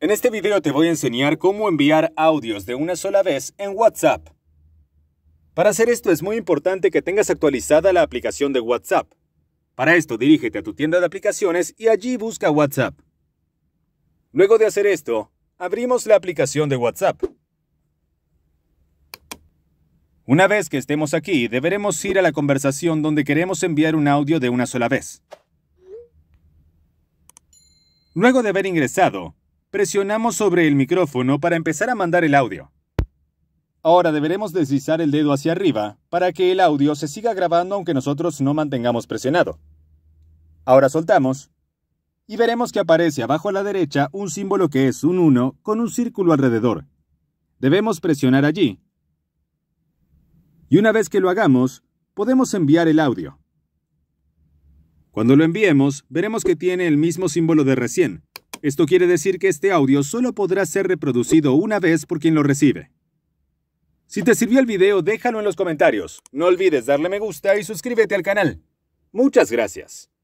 En este video te voy a enseñar cómo enviar audios de una sola vez en WhatsApp. Para hacer esto es muy importante que tengas actualizada la aplicación de WhatsApp. Para esto dirígete a tu tienda de aplicaciones y allí busca WhatsApp. Luego de hacer esto, abrimos la aplicación de WhatsApp. Una vez que estemos aquí, deberemos ir a la conversación donde queremos enviar un audio de una sola vez. Luego de haber ingresado, Presionamos sobre el micrófono para empezar a mandar el audio. Ahora deberemos deslizar el dedo hacia arriba para que el audio se siga grabando aunque nosotros no mantengamos presionado. Ahora soltamos y veremos que aparece abajo a la derecha un símbolo que es un 1 con un círculo alrededor. Debemos presionar allí. Y una vez que lo hagamos, podemos enviar el audio. Cuando lo enviemos, veremos que tiene el mismo símbolo de recién, esto quiere decir que este audio solo podrá ser reproducido una vez por quien lo recibe. Si te sirvió el video, déjalo en los comentarios. No olvides darle me gusta y suscríbete al canal. Muchas gracias.